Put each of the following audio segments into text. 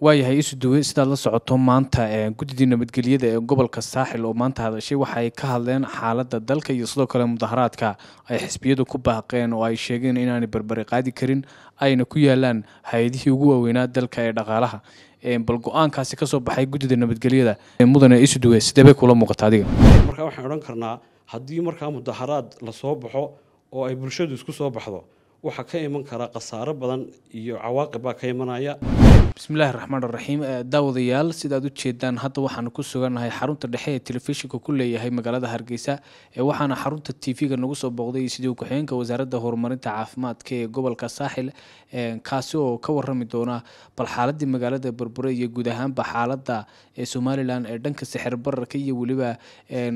waayahay isuduwe duwe sidaad la socoto maanta guddidii nabadgelyada ee gobolka saaxil oo maanta hadashay waxaay ka hadleen xaaladda dalka iyo sidoo kale mudaharaadka ay xisbiyadu ku baaqeen oo ay sheegeen inaanay berberi qaadi karin ayna ku yaalaan hay-adihii ugu waaweynaa dalka ee dhaqaalaha bal go-aankaasi ka soo baxay guddida nabadgelyada mudane isuduwe duwe sidee bay kula muuqata adiga markaa waxaan odhan karnaa haddii markaa mudaharaad lasoo baxo oo ay bulshadu isku soo baxdo waxaa ka iman karaa khasaaro badan iyo cawaaqib baa ka imanaya bismillahi raxmaan raxiim eh, daawadayaal sidaad aad ujeedaan hadda waxaan ku sugannahay xarunta dhexe ee telefishinka ku leeyahay magaalada hargeysa ee waxaana xarunta tv-ga nagu soo booqday sidii ku-xigeenka wasaaradda horumarinta caafimaadka ee gobolka saaxil eh, kaasi oo ka warami doona bal xaaladii magaalada berbere iyo guud ahaanba xaaladda ee somalilan ee dhanka sixir bararka iyo weliba eh,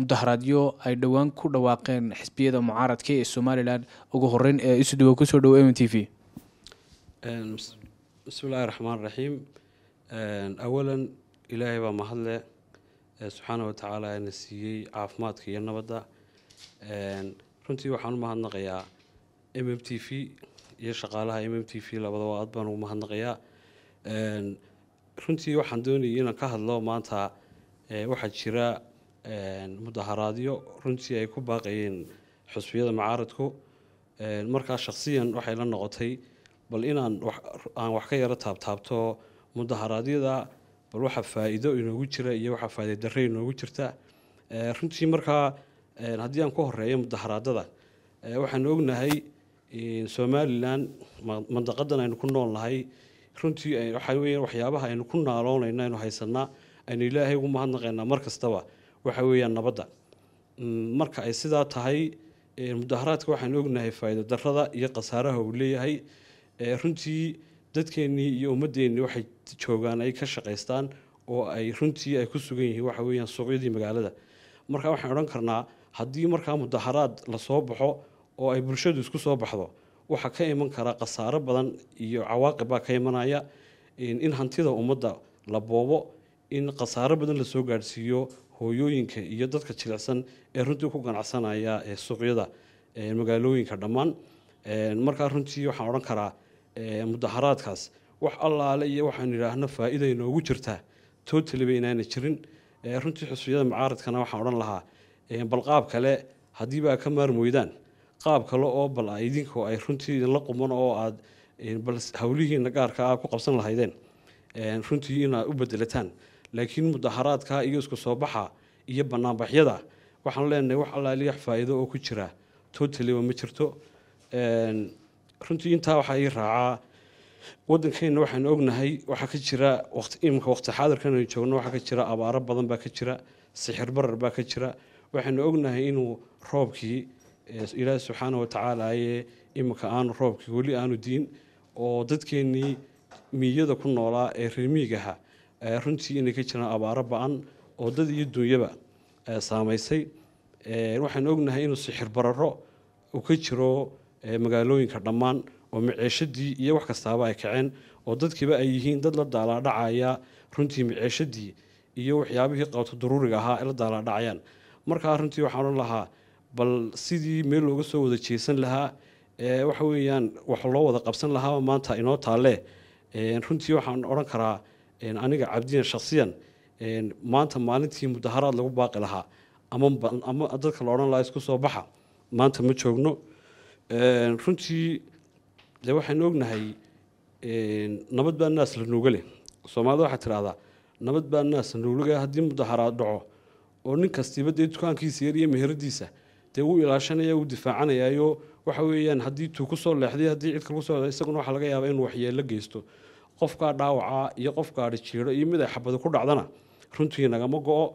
mudaharaadyo ay dhowaan ku dhawaaqeen xisbiyada mucaaradka ee somalilan ugu horeyn ee kusoo dhowo m t v ehm, bismi illaahi raxmaan raxiim awalan ilaahay baa mahadleh subxaana watacaala na siiyey caafimaadka iyo nabadda runtii waxaan u mahadnaqayaa m m t v iyo shaqaalaha m m t v labadaba aad baan ugu mahadnaqayaa runtii waxaan doonayay inaan ka hadlo maanta waxaa jira mudaharaadyo runtii ay ku baaqayeen xusbiyada macaaradku markaa shaksiyan waxay la noqotay bal inaan aan wax ka yaro taabtaabto mudaharaadyada bal waxa faa inoogu jira iyo waxa faa darre inoogu jirta eh, runtii markaa eh, haddii aan ka horeeyo mudaharaadada eh, waxaan ognahay somalilan mandaqadan aynu ku nool runtii waxaa waxyaabaha aynu ku naaloonayna aynu haysanaa aynu ilaahay ugu mahadnaqaynaa mar waxa weeyaan nabadda mm, marka ay sidaa tahay mudaharaadka waxaan ognahay faa-iido iyo khasaaraha uu leeyahay runtii dadkeenii iyo ummadeenii waxay joogaan ay ka shaqaystaan oo ay runtii ay ku sugan yihiin waxa weeyaan suuqyadii magaalada markaa waxaan odhan karnaa haddii markaa mudaharaad lasoo baxo oo ay bulshadu isku soo baxdo waxaa ka iman karaa khasaaro badan iyo cawaaqib baa ka imanaya in hantida ummadda la boobo in khasaaro badan lasoo gaadhsiiyo hooyooyinka iyo dadka jilicsan ee runtii ku ganacsanaya suuqyada magaalooyinka dhammaan markaa runtii waxaan odhan karaa mudaharaadkaas wax allaale iyo waxaan idhaahno faa-iday noogu jirtaa tootaliba inaana jirin runtii xusbiyada mucaaradkana waxaan odhan lahaa bal qaab kale haddiiba a ka maarmoydaan qaab kale oo bal idinku ay runtii idinla quman oo aad bal hawlihiina gaarka a ah ku qabsan lahaydeen runtii inaad u bedelataan laakiin mudaharaadka iyo isku soo baxa iyo banaanbaxyada waxaan leenahay wax allaaliyax faa-iido oo ku jira tootaliba ma jirto runtii intaa waxaa ii raacaa waddankeena waxaanu ognahay waxaa ka jira imika waqti xaadirkan aynu joogno waxaa ka jira abaaro badan baa ka jira sixir barar baa ka jira waxaanu ognahay inuu roobkii ilaahi subxaana watacaalaaye iminka aanu roobkii weli aanu diin oo dadkeenii miyada ku noolaa ee reemiigaha runtii inay ka jiraan abaaro ba-an oo dad iyo dunyaba saamaysay waxaanu ognahay inuu sixir bararo uu ka jiro magaalooyinka dhammaan oo maceeshadii iyo wax kastaaba ay kaceen oo dadkiiba ay yihiin dad la daalaadhacaya runtii maceeshadii iyo waxyaabihii qabto daruuriga ahaa ay la daalaadhacayaan markaa runtii waxaan odhan lahaa bal sidii meel looga soo wada jeesan lahaa waxa weeyaan wax loo wada qabsan lahaa maanta inoo taalle runtii waxaan odhan karaa aniga cabdiyan shaksiyan maanta maalintii mudaharaad lagu baaqi lahaa ama dadka la odhan lahaa isku soo baxa maanta ma joogno runtii de waxaanu ognahay nabad baa naas la nuuga leh soomaalida waxaa tidhahdaa nabad baa naas nuuliga haddii mudaharaad dhaco oo nin kastiiba dee dukaankiisa yar iyo meheradiisa dee wuu ilaashanaya wuu difaacanayaayo waxa weeyaan haddii tuu kusoo leexday haddii cid kale kusoo leexday isaguna waxaa laga yaabaa inuu waxyeello geysto qofkaa dhaawacaa iyo qofkaadhi jiiro iyo mid ay xabadi ku dhacdana runtii nagama go-o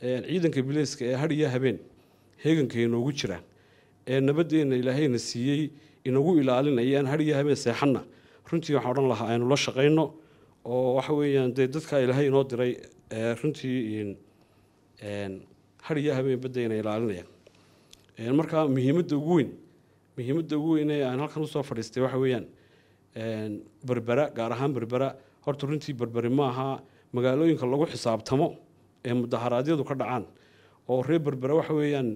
ciidanka bilayska ee har iyo habeen heegankay noogu jiraan ee nabadeenna ilaahayna siiyey inagu ilaalinayaan hariyo habeen seexana runtii waxaan odhan lahaa aynu la shaqayno oo waxa weeyaan dee dadka ilaahay inoo diray runtii hariyo habeen baddayna ilaalinayaan markaa muhiimadda ugu weyn muhiimadda ugu weyn ee aan halkan usoo fadhiistay waxa weeyaan berbera gaar ahaan berbera horta runtii berberi ma aha magaalooyinka lagu xisaabtamo ee mudaharaadyadu ka dhacaan oo reer berbera waxa weeyaan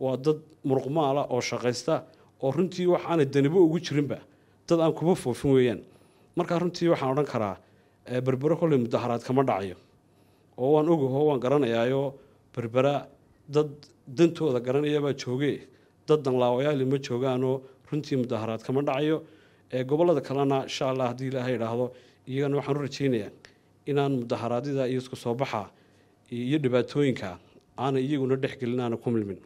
waa dad muruqmaala ah oo shaqaysta oo runtii waxaana danibo ugu jirinba dad aan kuba foofin weeyaan markaa runtii waxaan odhan karaa eh, berbero kolley mudaharaad kama dhacayo oo waan ogaho waan garanayaayo berbera dad dantooda garanayabaa jooge dad danlaawayaali ma joogaanoo runtii mudaharaad kama dhacayo eh, gobolada kalena insha allah haddii ilaaha idhaahdo iyagana waxaan u rajaynayaa inaan mudaharaadyada iyo isku soo baxa iyo dhibaatooyinka aanay iyaguna dhexgelin aana ku milmin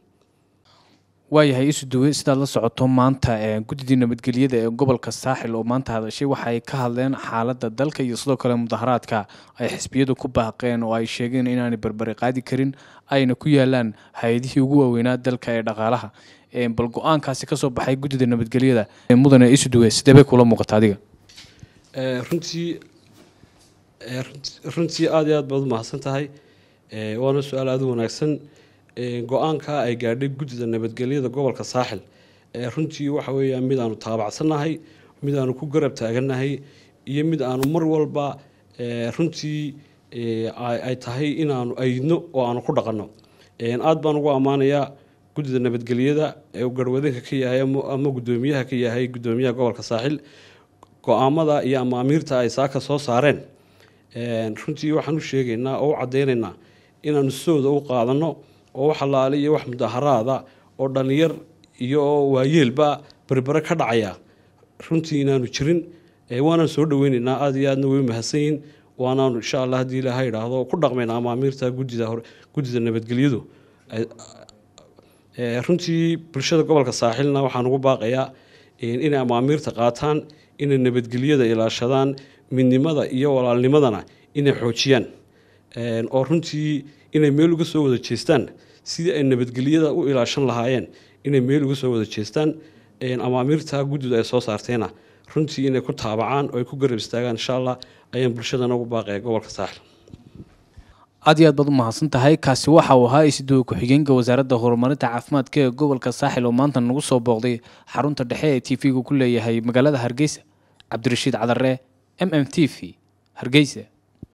waayahay isuduwe sidaad la socoto maanta eh, guddidii nabadgelyada ee gobolka saaxil oo maanta hadashay waxaay ka hadleen xaaladda dalka iyo sidoo kale mudaharaadka ay xisbiyadu ku baaqeen oo ay sheegeen inaanay barbari qaadi karin ayna ku yaalaan hay-adihii ugu waaweynaa dalka ee dhaqaalaha eh, bal go-aankaasi kasoo baxay guddida nabadgelyada eh, mudane isuduwe sideebay sidee bay kula muuqata adiga runtii runtii aad iyo aad baad u mahadsan tahay waana su-aal aada u wanaagsan go-aanka ay gaadhay guddida nabadgelyada gobolka saaxil runtii waxa weeyaan mid aanu taabacsannahay mid aanu ku garab taagannahay iyo mid aanu mar walba runtii ay tahay inaanu aydno oo aanu ku dhaqanno aada baan ugu ammaanayaa guddida nabadgelyada ee garhwadinka ka yahay ama guddoomiyaha ka yahay guddoomiyaha gobolka saaxil go-aamada iyo amaamiirta ay saaka soo saareen runtii waxaan u sheegaynaa oo u cadaynaynaa inaanu sooda u qaadanno oo wax allaale iyo wax mudaharaada oo dhallinyar iyo waayeelba berbere ka dhacaya runtii inaanu jirin waanaan soo dhaweyneynaa aada iyo aadna way mahadsanyihin waanaanu insha allah haddii ilaaha idhaahdo ku dhaqmaynaa amaamiirta guddida nabadgelyadu runtii bulshada gobolka saaxiilna waxaan ugu baaqayaa inay amaamiirta qaataan inay nabadgelyada ilaashadaan midnimada iyo walaalnimadana inay xoojiyaan oo runtii inay meel uga soo wada jeestaan sidii ay nabadgelyada u ilaashan lahaayeen inay meel uga soo wada jeestaan amaamiirtaa guddida ay soo saartayna runtii inay ku taabacaan oo ay ku garab istaagaan insha allah ayaan bulshadana ugu baaqaya gobolka saaxil aad iyo aad baad u mahadsan tahay kaasi waxa uu ahaa isiduwa ku-xigeenka wasaaradda horumarinta caafimaadka ee gobolka saaxil oo maanta nagu soo booqday xarunta dhexe ee t v-gu ku leeyahay magaalada hargeysa cabdirashiid cadare m m t v hargeysa